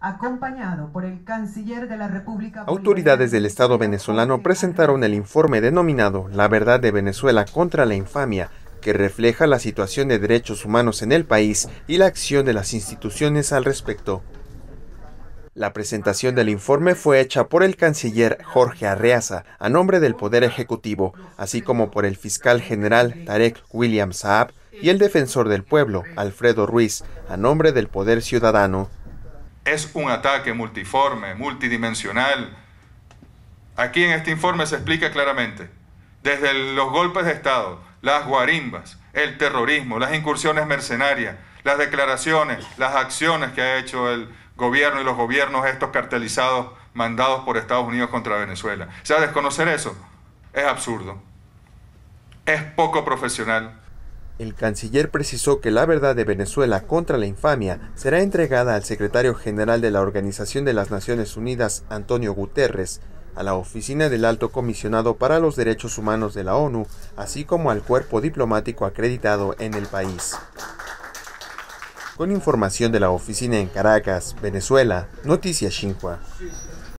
acompañado por el canciller de la República. Autoridades del Estado venezolano presentaron el informe denominado La verdad de Venezuela contra la infamia, que refleja la situación de derechos humanos en el país y la acción de las instituciones al respecto. La presentación del informe fue hecha por el canciller Jorge Arreaza a nombre del Poder Ejecutivo, así como por el fiscal general Tarek William Saab y el defensor del pueblo Alfredo Ruiz a nombre del Poder Ciudadano. Es un ataque multiforme, multidimensional. Aquí en este informe se explica claramente, desde los golpes de Estado, las guarimbas, el terrorismo, las incursiones mercenarias, las declaraciones, las acciones que ha hecho el gobierno y los gobiernos estos cartelizados mandados por Estados Unidos contra Venezuela. O sea, desconocer eso es absurdo, es poco profesional el canciller precisó que la verdad de Venezuela contra la infamia será entregada al secretario general de la Organización de las Naciones Unidas, Antonio Guterres, a la Oficina del Alto Comisionado para los Derechos Humanos de la ONU, así como al cuerpo diplomático acreditado en el país. Con información de la oficina en Caracas, Venezuela, Noticias Xinhua.